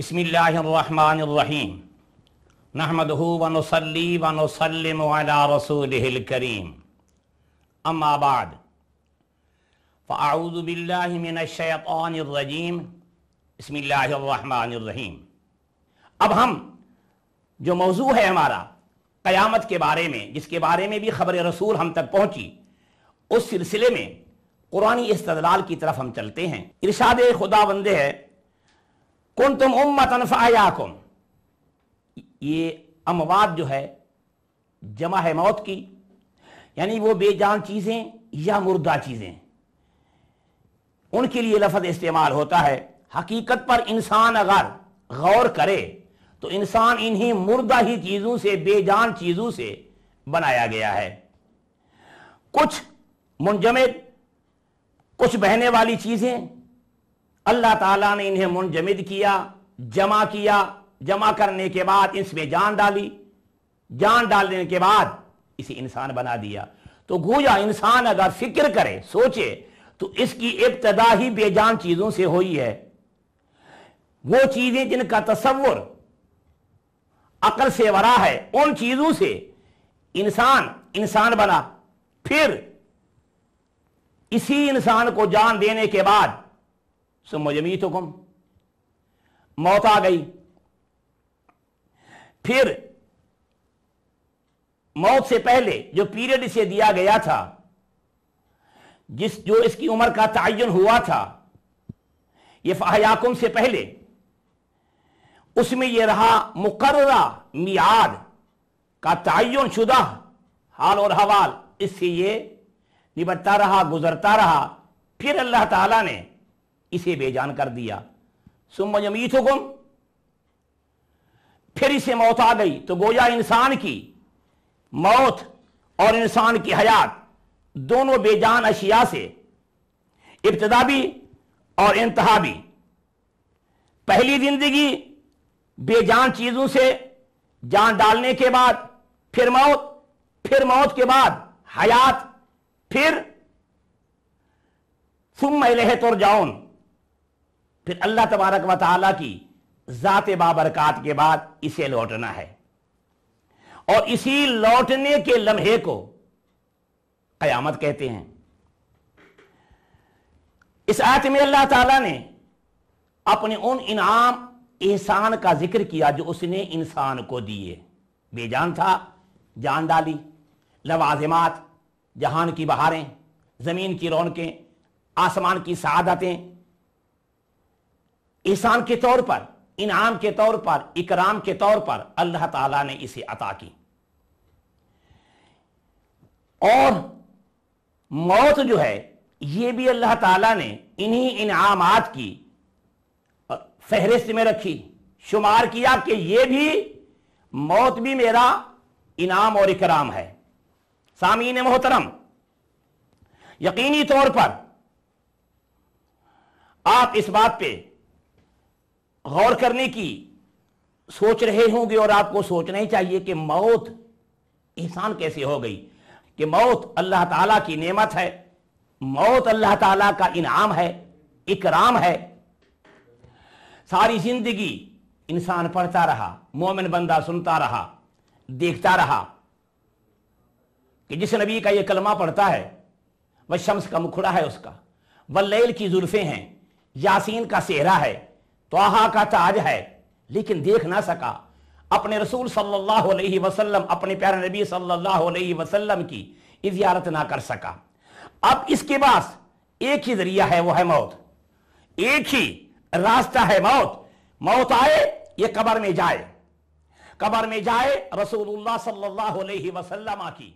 बसमीम नहमदहू वनसली वनसलम रसूलकरीम अम्माबाद फ़ाऊदबिल्लिनशैतरजीम बसमीम अब हम जो मौजू है हमारा क़यामत के बारे में जिसके बारे में भी ख़बर रसूल हम तक पहुँची उस सिलसिले में कुरानी इस्तलाल की तरफ हम चलते हैं इरशाद खुदा बंदे है कौन तुम उम्मतन फ़ायाकुम ये अमवाद जो है जमा है मौत की यानी वो बेजान चीज़ें या मुर्दा चीज़ें उनके लिए लफज इस्तेमाल होता है हकीकत पर इंसान अगर गौर करे तो इंसान इन्हीं मुर्दा ही चीज़ों से बेजान चीज़ों से बनाया गया है कुछ मुंजमद कुछ बहने वाली चीज़ें अल्लाह ताला ने इन्हें मुंजमद किया जमा किया जमा करने के बाद इसमें जान डाली जान डालने के बाद इसे इंसान बना दिया तो गोया इंसान अगर फिक्र करे सोचे तो इसकी इब्तदा ही बेजान चीजों से हुई है वो चीजें जिनका तस्वुर अकल से वरा है उन चीजों से इंसान इंसान बना फिर इसी इंसान को जान देने के बाद सुमो हुकुम तो मौत आ गई फिर मौत से पहले जो पीरियड इसे दिया गया था जिस जो इसकी उम्र का तयन हुआ था ये फाहयाकुम से पहले उसमें यह रहा मुकर्रा मियाद का तयन शुदा हाल और हवाल इससे ये निबटता रहा गुजरता रहा फिर अल्लाह ताला ने इसे बेजान कर दिया सुम हुकुम फिर इसे मौत आ गई तो गोया इंसान की मौत और इंसान की हयात दोनों बेजान अशिया से इब्तदा भी और इंतहा भी पहली जिंदगी बेजान चीजों से जान डालने के बाद फिर मौत फिर मौत के बाद हयात फिर सुम लहत और जाऊन फिर अल्लाह तबारक व की ज़ात बाबरकत के बाद इसे लौटना है और इसी लौटने के लम्हे को क़यामत कहते हैं इस आयत में अल्लाह ताला ने अपने उन इनाम एहसान का जिक्र किया जो उसने इंसान को दिए बेजान था जान डाली लवाजमात जहान की बहारें ज़मीन की रौनकें आसमान की शहादतें एहसान के तौर पर इनाम के तौर पर इकराम के तौर पर अल्लाह ताला ने इसे अता की और मौत जो है ये भी अल्लाह ताला ने इन्हीं इनामात की फहरिस्त में रखी शुमार किया कि ये भी मौत भी मेरा इनाम और इकराम है सामीन मोहतरम यकीनी तौर पर आप इस बात पे गौर करने की सोच रहे होंगे और आपको सोचना ही चाहिए कि मौत इंसान कैसे हो गई कि मौत अल्लाह ताला की नेमत है मौत अल्लाह ताला का इनाम है इकराम है सारी जिंदगी इंसान पढ़ता रहा मोमिन बंदा सुनता रहा देखता रहा कि जिस नबी का यह कलमा पढ़ता है वह शम्स का मुखड़ा है उसका वह लैल की जुल्फे हैं यासीन का सेहरा है तोहा का ताज है लेकिन देख ना सका अपने रसूल सल्लल्लाहु अलैहि वसल्लम अपने प्यारे नबी सल्लल्लाहु अलैहि वसल्लम की इजियारत ना कर सका अब इसके पास एक ही जरिया है वो है मौत एक ही रास्ता है मौत मौत आए ये कबर में जाए कबर में जाए रसूलुल्लाह सल्लल्लाहु अलैहि वसल्लम की